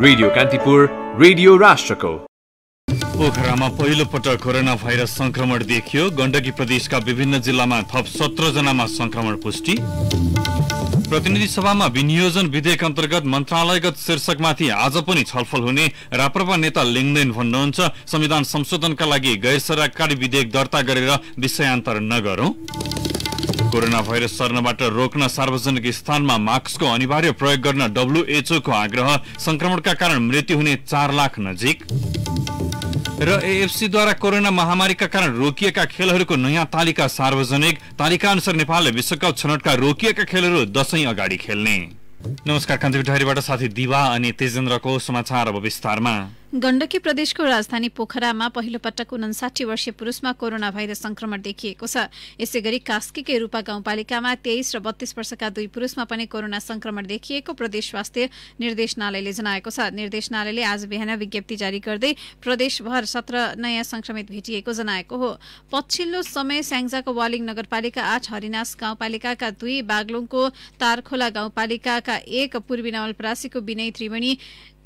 radio Kantipur radio राष्ट्रको पोखरामा पहिलो पटक कोरोना भाइरस संक्रमण देखियो गण्डकी प्रदेशका विभिन्न जिल्लामा थप सत्र जनामा संक्रमण पुष्टि प्रतिनिधि सभामा विनियोजन विधेयक अन्तर्गत मन्त्रालयगत शीर्षकमाथि आज पनि छलफल हुने राप्रपा नेता लिङ्गदेन भन्नुहुन्छ संविधान संशोधनका लागि गैर सरकारी विधेयक दर्ता गरेर विषयान्तर नगरौं कोरोना भाइरस सर्नबाट रोक्न सार्वजनिक स्थानमा मास्कको अनिवार्य प्रयोग गर्न डब्लुएचओको आग्रह संक्रमणका कारण मृत्यु हुने चार लाख नजिक र एएफसीद्वारा कोरोना महामारीका कारण रोकिएका खेलहरूको नयाँ तालिका सार्वजनिक तालिका अनुसार नेपालले विश्वकप छनौटका रोकिएका खेलहरू दशैं अगाडि खेल्ने नमस्कार कान्तिपुर साथी दिवा अनि तेजेन्द्रको समाचार अब विस्तारमा गण्डकी प्रदेशको राजधानी पोखरामा पहिलो पटक उन्साठी वर्षीय पुरूषमा कोरोना भाइरस संक्रमण देखिएको छ यसै गरी कास्कीकै रूपा गाउँपालिकामा तेइस र बत्तीस वर्षका दुई पुरूषमा पनि कोरोना संक्रमण देखिएको प्रदेश स्वास्थ्य निर्देशनालयले जनाएको छ निर्देशनालयले आज बिहान विज्ञप्ति जारी गर्दै प्रदेशभर सत्र नयाँ संक्रमित भेटिएको जनाएको हो पछिल्लो समय स्याङ्जाको वालिङ नगरपालिका आठ हरिनास गाउँपालिकाका दुई बागलुङको तारखोला गाउँपालिकाका एक पूर्वी नवलपरासीको विनय त्रिवेणी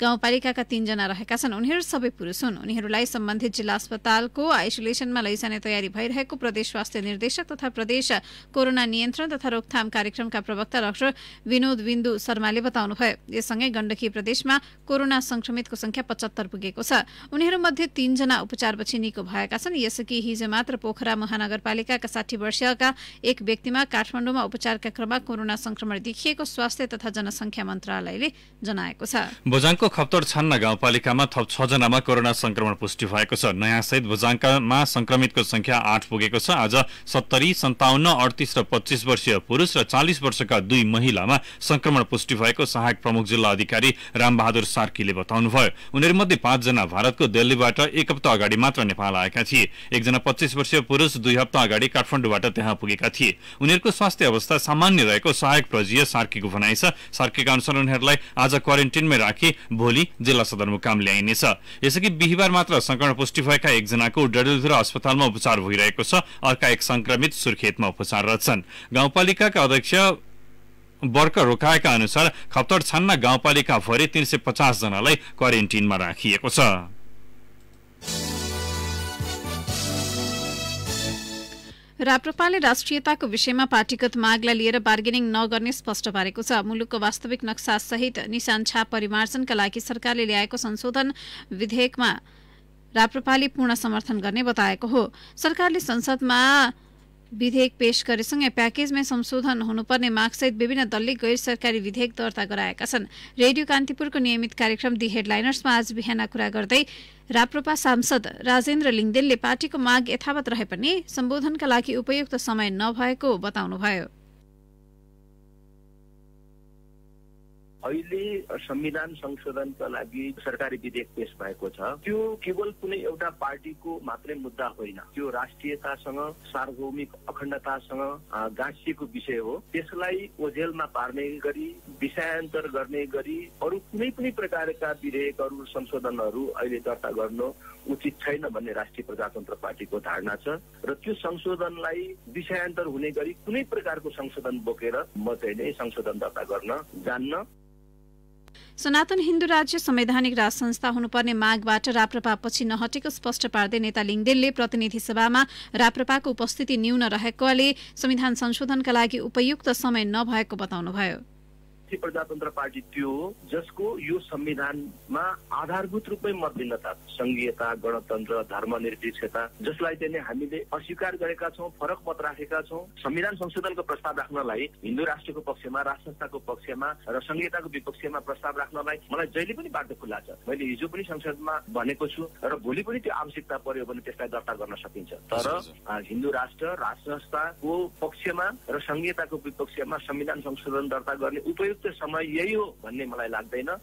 गाउँपालिकाका तीनजना रहेका छन् उनीहरू सबै पुरुष हुन् उनीहरूलाई सम्बन्धित जिल्ला अस्पतालको आइसोलेसनमा लैजाने तयारी भइरहेको प्रदेश स्वास्थ्य निर्देशक तथा प्रदेश कोरोना नियन्त्रण तथा रोकथाम कार्यक्रमका प्रवक्ता डाक्टर विनोद विन्दु शर्माले बताउनुभयो यससँगै गण्डकी प्रदेशमा कोरोना संक्रमितको संख्या पचहत्तर पुगेको छ उनीहरूमध्ये तीनजना उपचारपछि निको भएका छन् यसअघि हिजो मात्र पोखरा महानगरपालिकाका साठी वर्षका एक व्यक्तिमा काठमाडौँमा उपचारका क्रममा कोरोना संक्रमण देखिएको स्वास्थ्य तथा जनसंख्या मन्त्रालयले जनाएको छ खप्तर छान्न गाउँपालिकामा थप छजनामा कोरोना संक्रमण पुष्टि भएको छ नयाँ सहित भुजाङकामा संक्रमितको संख्या आठ पुगेको छ आज सत्तरी सन्ताउन्न अडतिस र पच्चिस वर्षीय पुरुष र चालिस वर्षका दुई महिलामा संक्रमण पुष्टि भएको सहायक प्रमुख जिल्ला अधिकारी रामबहादुर सार्कीले बताउनुभयो उनीहरूमध्ये पाँचजना भारतको दिल्लीबाट एक हप्ता अगाडि मात्र नेपाल आएका थिए एकजना पच्चिस वर्षीय पुरुष दुई हप्ता अगाडि काठमाडौँबाट त्यहाँ पुगेका थिए उनीहरूको स्वास्थ्य अवस्था सामान्य रहेको सहायक प्रजीय सार्कीको भनाइ छ सार्कीका अनुसार उनीहरूलाई आज क्वारेन्टिनमै राखी भोलि जिल्ला सदरमुकाम ल्याइनेछ यसअघि बिहिबार मात्र संक्रमण पुष्टि भएका एकजनाको डडेलधुरा अस्पतालमा उपचार भइरहेको छ अर्का एक संक्रमित सुर्खेतमा उपचाररत छन् गाउँपालिकाका अध्यक्ष वर्क रोकाएका अनुसार खप्तर छान्ना गाउँपालिकाभरि तीन सय पचासजनालाई क्वारेन्टिनमा राखिएको छ राप्रपाले राष्ट्रियताको विषयमा पार्टीगत मागलाई लिएर बार्गेनिङ नगर्ने स्पष्ट पारेको छ मुलुकको वास्तविक नक्सा सहित निशान छाप परिमार्जनका लागि सरकारले ल्याएको संशोधन विधेयकमा राप्रपाले पूर्ण समर्थन गर्ने बताएको हो सरकारले संसदमा विधेयक पेश गरेसँगै प्याकेजमै संशोधन हुनुपर्ने मागसहित विभिन्न दलले गैर सरकारी विधेयक दर्ता गराएका छन् रेडियो कान्तिपुरको नियमित कार्यक्रम दि हेडलाइनर्समा आज बिहान कुरा गर्दै राप्रपा सांसद राजेन्द्र लिङ्गदेनले पार्टीको माग यथावत रहे पनि सम्बोधनका लागि उपयुक्त समय नभएको बताउनुभयो अहिले संविधान संशोधनका लागि सरकारी विधेयक पेश भएको छ त्यो केवल कुनै एउटा पार्टीको मात्रै मुद्दा होइन त्यो राष्ट्रियतासँग सार्वभौमिक अखण्डतासँग गाँसिएको विषय हो त्यसलाई ओझेलमा पार्ने गरी विषयान्तर गर्ने गरी अरू कुनै पनि प्रकारका विधेयकहरू संशोधनहरू अहिले दर्ता गर्नु उचित छैन भन्ने राष्ट्रिय प्रजातन्त्र पार्टीको धारणा छ र त्यो संशोधनलाई विषयान्तर हुने गरी कुनै प्रकारको संशोधन बोकेर म चाहिँ नै संशोधन दर्ता गर्न जान्न सनातन हिन्दू राज्य संवैधानिक राज संस्था हुनुपर्ने मागबाट राप्रपा पछि नहटेको स्पष्ट पार्दै नेता लिङदेलले प्रतिनिधि सभामा राप्रपाको उपस्थिति न्यून रहेकोले संविधान संशोधनका लागि उपयुक्त समय नभएको बताउनुभयो राष्ट्रिय प्रजातन्त्र पार्टी त्यो हो जसको यो संविधानमा आधारभूत रूपमै मतभिन्नता संघीयता गणतन्त्र धर्मनिरपेक्षता जसलाई चाहिँ हामीले अस्वीकार गरेका छौँ फरक मत राखेका छौँ संविधान संशोधनको प्रस्ताव राख्नलाई हिन्दू राष्ट्रको पक्षमा राज संस्थाको पक्षमा र संहिताको विपक्षमा प्रस्ताव राख्नलाई मलाई जहिले पनि बाटो खुल्ला छ मैले हिजो पनि संसदमा भनेको छु र भोलि पनि त्यो आवश्यकता पर्यो भने त्यसलाई दर्ता गर्न सकिन्छ तर हिन्दू राष्ट्र राज संस्थाको पक्षमा र संहिताको विपक्षमा संविधान संशोधन दर्ता गर्ने उपयुक्त उपयुक्त समय यही हो भन्ने मलाई लाग्दैन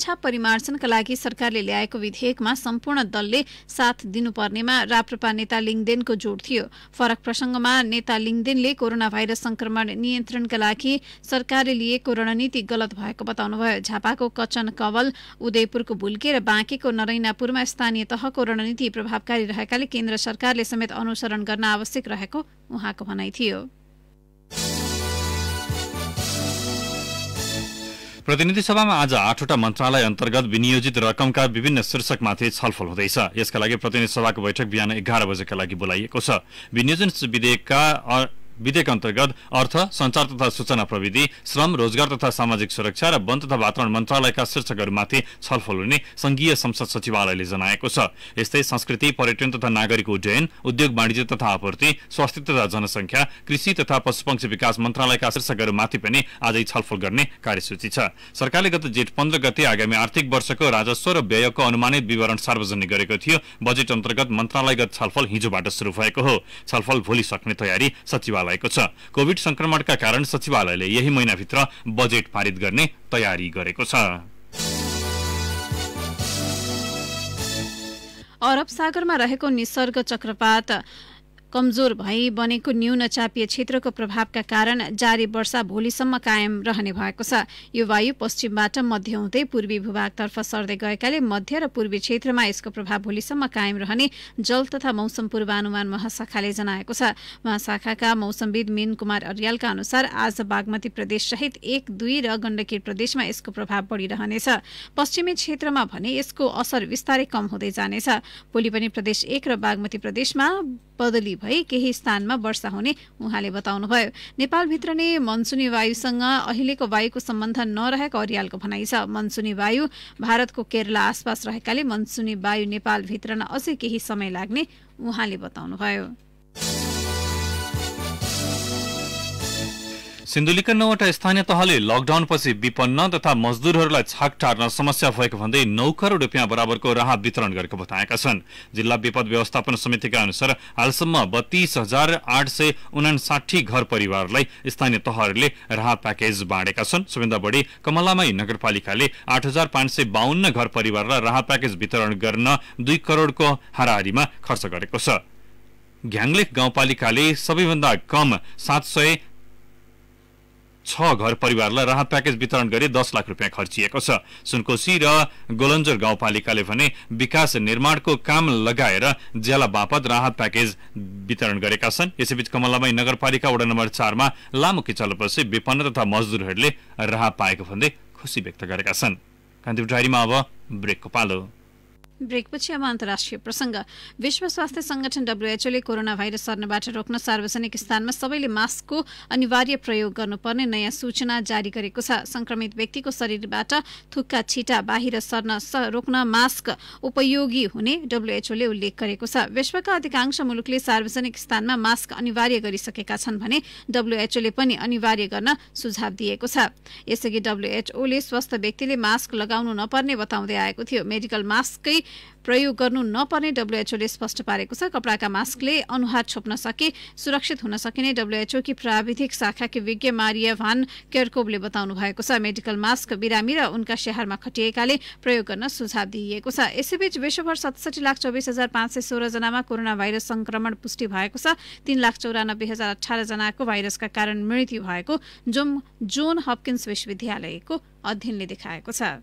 छाप परिमार्जनका लागि सरकारले ल्याएको विधेयकमा सम्पूर्ण दलले साथ दिनुपर्नेमा राप्रपा नेता लिङदेनको जोड थियो फरक प्रसंगमा नेता लिङदेनले कोरोना भाइरस संक्रमण नियन्त्रणका लागि सरकारले लिएको रणनीति गलत भएको बताउनुभयो झापाको कचन कवल उदयपुरको भुल्के र बाँकेको नरैनापुरमा स्थानीय तहको रणनीति प्रभावकारी रहेकाले केन्द्र सरकारले समेत अनुसरण गर्न आवश्यक रहेको उहाँको भनाइ थियो प्रतिनिधि सभामा आज आठवटा मन्त्रालय अन्तर्गत विनियोजित रकमका विभिन्न शीर्षकमाथि छलफल हुँदैछ यसका लागि प्रतिनिधि सभाको बैठक बिहान एघार बजेका लागि बोलाइएको छ विनियोजन विधेयकका विधेयक अन्तर्गत अर्थ संचार तथा सूचना प्रविधि श्रम रोजगार तथा सामाजिक सुरक्षा र वन तथा वातावरण मन्त्रालयका शीर्षकहरूमाथि छलफल हुने संघीय संसद सचिवालयले जनाएको छ यस्तै संस्कृति पर्यटन तथा नागरिक उड्डयन उद्योग वाणिज्य तथा आपूर्ति स्वास्थ्य तथा जनसंख्या कृषि तथा पशुपक्षी विकास मन्त्रालयका शीर्षकहरूमाथि पनि आजै छलफल गर्ने कार्यसूची छ सरकारले गत जेठ पन्ध्र गते आगामी आर्थिक वर्षको राजस्व र व्ययको अनुमानित विवरण सार्वजनिक गरेको थियो बजेट अन्तर्गत मन्त्रालयगत छलफल हिजोबाट सुरु भएको हो छलफल भोलि सक्ने तयारी सचिवालय भएको छ कोभिड संक्रमणका कारण सचिवालयले यही महिनाभित्र बजेट पारित गर्ने तयारी गरेको छ अरब सागरमा रहेको निसर्ग चक्रपात कमजोर भई बनेको न्यून चापीय क्षेत्रको प्रभावका कारण जारी वर्षा भोलिसम्म कायम रहने भएको छ यो वायु पश्चिमबाट मध्य हुँदै पूर्वी भूभागतर्फ सर्दै गएकाले मध्य र पूर्वी क्षेत्रमा यसको प्रभाव भोलिसम्म कायम रहने जल तथा मौसम पूर्वानुमान महाशाखाले जनाएको छ महाशाखाका मौसमविद मीन कुमार अर्यालका अनुसार आज बागमती प्रदेश सहित एक दुई र गण्डकी प्रदेशमा यसको प्रभाव बढ़िरहनेछ पश्चिमी क्षेत्रमा भने यसको असर विस्तारै कम हुँदै जानेछ भोलि पनि प्रदेश एक र बागमती प्रदेशमा बदली भई केही स्थानमा वर्षा हुने उहाँले बताउनुभयो नेपालभित्र नै मनसुनी वायुसँग अहिलेको वायुको सम्बन्ध नरहेको अरियालको भनाइ छ मनसुनी वायु भारतको केरला आसपास रहेकाले मनसुनी वायु न अझै केही समय लाग्ने उहाँले बताउनुभयो सिन्धुलीका नौवटा स्थानीय तहले लकडाउनपछि विपन्न तथा मजदुरहरूलाई छाक टार्न समस्या भएको भन्दै नौ करोड रुपियाँ बराबरको राहत वितरण गरेको बताएका छन् जिल्ला विपद व्यवस्थापन समितिका अनुसार हालसम्म बत्तीस हजार आठ सय उनासाठी घर परिवारलाई स्थानीय तहहरूले राहत प्याकेज बाँडेका छन् सबैभन्दा बढी कमलामाई नगरपालिकाले आठ हजार पाँच सय बाहन्न घर परिवारलाई राहत प्याकेज वितरण गर्न दुई करोडको हाराहारीमा खर्च गरेको छ घ्याङलेख गाउँपालिकाले सबैभन्दा कम सात सय छ घर परिवारलाई राहत प्याकेज वितरण गरी दस लाख रुपियाँ खर्चिएको छ सुनकोशी र गोलन्जर गाउँपालिकाले भने विकास निर्माणको काम लगाएर ज्याला बापत राहत प्याकेज वितरण गरेका छन् यसैबीच कमलामाई नगरपालिका वडा नम्बर चारमा लामो किचलपछि विपन्न तथा मजदुरहरूले राहत पाएको भन्दै खुसी व्यक्त गरेका छन् डायरीमा अब ब्रेकको पालो ब्रेकपछि अब अन्तर्राष्ट्रिय प्रसङ्ग विश्व स्वास्थ्य संगठन डब्लुएचओले कोरोना भाइरस सर्नबाट रोक्न सार्वजनिक स्थानमा सबैले मास्कको अनिवार्य प्रयोग गर्नुपर्ने नयाँ सूचना जारी गरेको छ संक्रमित व्यक्तिको शरीरबाट थुक्का छिटा बाहिर सर्न रोक्न मास्क उपयोगी हुने डब्लुएचओले उल्लेख गरेको छ विश्वका अधिकांश मुलुकले सार्वजनिक स्थानमा मास्क अनिवार्य गरिसकेका छन् भने डब्लुएचओले पनि अनिवार्य गर्न सुझाव दिएको छ यसअघि डब्लुएचओले स्वस्थ व्यक्तिले मास्क लगाउनु नपर्ने बताउँदै आएको थियो मेडिकल मास्कै प्रयोग गर्नु नपर्ने डब्लुएचओले स्पष्ट पारेको छ कपडाका मास्कले अनुहार छोप्न सके सुरक्षित हुन सकिने कि प्राविधिक शाखाकी विज्ञ मारिया भान केर्कोबले बताउनु भएको छ मेडिकल मास्क बिरामी र उनका स्याहारमा खटिएकाले प्रयोग गर्न सुझाव दिइएको छ यसैबीच विश्वभर सतसठी लाख चौबिस हजार पाँच सय सोह्रजनामा कोरोना भाइरस संक्रमण पुष्टि भएको छ तीन लाख चौरानब्बे हजार अठार जनाको भाइरसका कारण मृत्यु भएको जोम जोन हपकिन्स विश्वविद्यालयको अध्ययनले देखाएको छ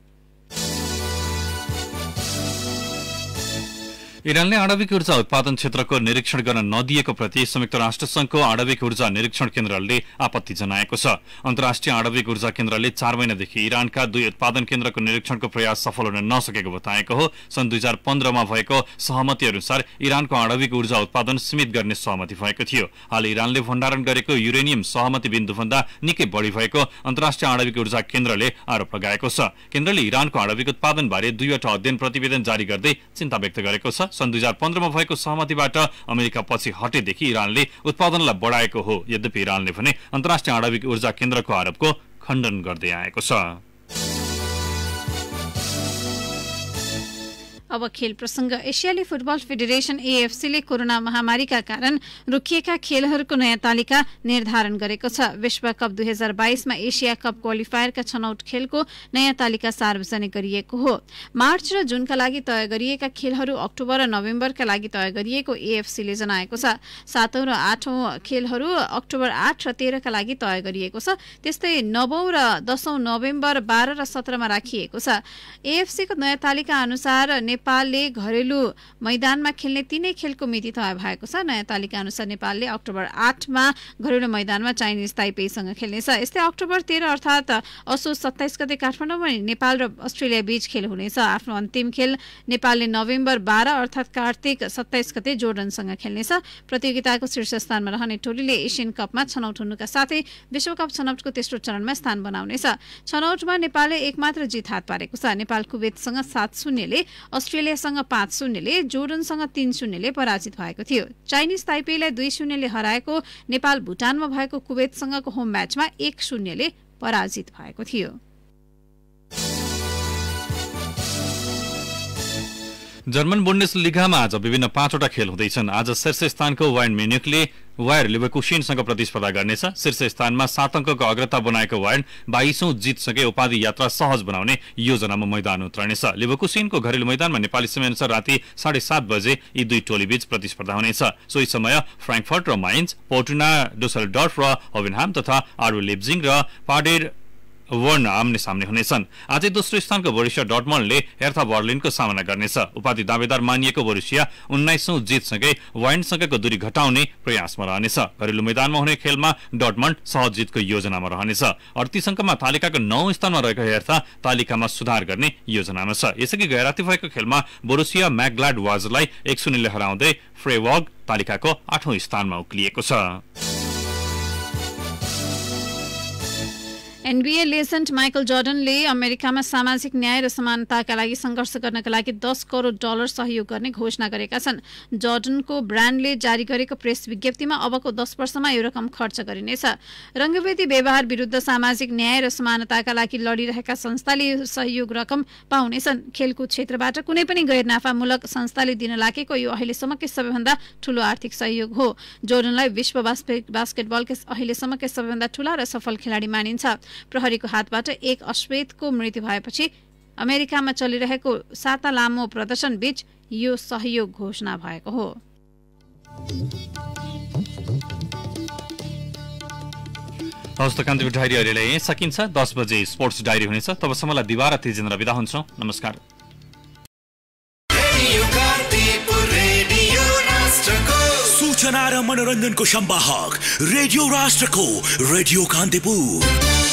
इरानले आणविक ऊर्जा उत्पादन क्षेत्रको निरीक्षण गर्न नदिएको प्रति संयुक्त राष्ट्रसंघको आणविक ऊर्जा निरीक्षण केन्द्रले आपत्ति जनाएको छ अन्तर्राष्ट्रिय आणविक ऊर्जा केन्द्रले चार महिनादेखि इरानका दुई उत्पादन केन्द्रको निरीक्षणको प्रयास सफल हुन नसकेको बताएको हो सन् दुई हजार पन्ध्रमा भएको सहमति अनुसार इरानको आणविक ऊर्जा उत्पादन सीमित गर्ने सहमति भएको थियो हाल इरानले भण्डारण गरेको युरेनियम सहमति बिन्दुभन्दा निकै बढी भएको अन्तर्राष्ट्रिय आणविक ऊर्जा केन्द्रले आरोप लगाएको छ केन्द्रले इरानको आणविक उत्पादनबारे दुईवटा अध्ययन प्रतिवेदन जारी गर्दै चिन्ता व्यक्त गरेको छ सन् दुई हजार पन्ध्रमा भएको सहमतिबाट अमेरिका पछि हटेदेखि इरानले उत्पादनलाई बढाएको हो यद्यपि इरानले भने अन्तर्राष्ट्रिय आणविक ऊर्जा केन्द्रको आरोपको खण्डन गर्दै आएको छ अब खेल प्रसङ्ग एसियाली फुटबल फेडरेसन एएफसीले कोरोना महामारीका कारण रोकिएका खेलहरूको नयाँ तालिका निर्धारण गरेको छ विश्वकप दुई हजार बाइसमा एसिया कप क्वालिफायरका छनौट खेलको नयाँ तालिका सार्वजनिक गरिएको हो मार्च र जुनका लागि तय गरिएका खेलहरू अक्टोबर र नोभेम्बरका लागि तय गरिएको एएफसीले जनाएको छ सातौं र आठौं खेलहरू अक्टोबर आठ र तेह्रका लागि तय गरिएको छ त्यस्तै नवौं र दशौं नोभेम्बर बाह्र र सत्रमा राखिएको छ एएफसीको नयाँ तालिका अनुसार नेपालले घरेलु मैदानमा खेल्ने तिनै खेलको मिति तय भएको छ नयाँ तालिका अनुसार नेपालले अक्टोबर आठमा घरेलु मैदानमा चाइनिज ताइपेसँग खेल्नेछ यस्तै अक्टोबर तेह्र अर्थात् असो सत्ताइस गते काठमाडौँमा नेपाल र अस्ट्रेलिया बीच खेल हुनेछ आफ्नो अन्तिम खेल नेपालले नोभेम्बर बाह्र अर्थात् कार्तिक सत्ताइस गते जोर्डनसँग खेल्नेछ प्रतियोगिताको शीर्ष स्थानमा रहने टोलीले एसियन कपमा छनौट हुनुका साथै विश्वकप छनौटको तेस्रो चरणमा स्थान बनाउनेछ छनौटमा नेपालले एकमात्र जित हात पारेको छ नेपाल कुवेतसँग सात शून्यले अस्ट्रेलियासँग पाँच शून्यले जोर्डनसँग तीन शून्यले पराजित भएको थियो चाइनिज ताइपेलाई दुई शून्यले हराएको नेपाल भुटानमा भएको कुवेतसँगको होम म्याचमा एक शून्यले पराजित भएको थियो जर्मन बुन्डेस लिगामा आज विभिन्न पाँचवटा खेल हुँदैछन् आज शीर्ष स्थानको वाइन म्युनिकले वायर लिभरकुसिनसँग प्रतिस्पर्धा गर्नेछ शीर्ष स्थानमा सात अङ्कको अग्रता बनाएको वायर बाइसौं जितसँगै उपाधि यात्रा सहज बनाउने योजनामा मैदान उत्रनेछ लिभरकुसिनको घरेलु मैदानमा नेपाली समयअनुसार राति साढे सात बजे यी दुई टोलीबीच प्रतिस्पर्धा हुनेछ सोही समय फ्रेङ्कफर्ट र माइन्स पोर्टुना डोसलडर्फ र होभेनहाम तथा आरू लिब्जिङ र पाडेर वर्ण आम्ने सामने हुनेछन् आजै दोस्रो स्थानको बोरुसिया डटमनले हेर्था बर्लिनको सामना गर्नेछ उपाधि दावेदार मानिएको बोरुसिया उन्नाइसौं जितसँगै वाइन्डसँगको दूरी घटाउने प्रयासमा रहनेछ घरेलु मैदानमा हुने खेलमा डटमन सहज जितको योजनामा रहनेछ अडतिस अङ्कमा तालिकाको नौ स्थानमा रहेको हेर्था तालिकामा सुधार गर्ने योजनामा छ यसअघि गैराती भएको खेलमा बोरुसिया म्याग्लाड वाजलाई एक शून्यले हराउँदै फ्रेवग तालिकाको आठौं स्थानमा उक्लिएको छ एनबिए लेजेन्ट माइकल जर्डनले अमेरिकामा सामाजिक न्याय र समानताका लागि सङ्घर्ष गर्नका लागि दस करोड डलर सहयोग गर्ने घोषणा गरेका छन् जर्डनको ब्रान्डले जारी गरेको प्रेस विज्ञप्तिमा अबको दस वर्षमा यो रकम खर्च गरिनेछ रङ्गवेदी व्यवहार विरुद्ध सामाजिक न्याय र समानताका लागि लडिरहेका संस्थाले यो सहयोग रकम पाउनेछन् खेलकुद क्षेत्रबाट कुनै पनि गैरनाफामूलक संस्थाले दिन लागेको यो अहिलेसम्मकै सबैभन्दा ठूलो आर्थिक सहयोग हो जोर्डनलाई विश्व बास्केटबलकै अहिलेसम्मकै सबैभन्दा ठूला र सफल खेलाडी मानिन्छ प्रहरीको हातबाट एक अश्वेतको मृत्यु भएपछि अमेरिकामा चलिरहेको साता लामो प्रदर्शन बीच यो सहयोग घोषणा भएको हो हवस् त कान्तिपुर डायरी अहिले यहीँ सकिन्छ दस बजे स्पोर्ट्स डायरी हुनेछ तबसम्मलाई दिवार तिजेन्द्र विदा बिदा नमस्कार सूचना र मनोरञ्जनको सम्वाहक रेडियो राष्ट्रको रेडियो कान्तिपुर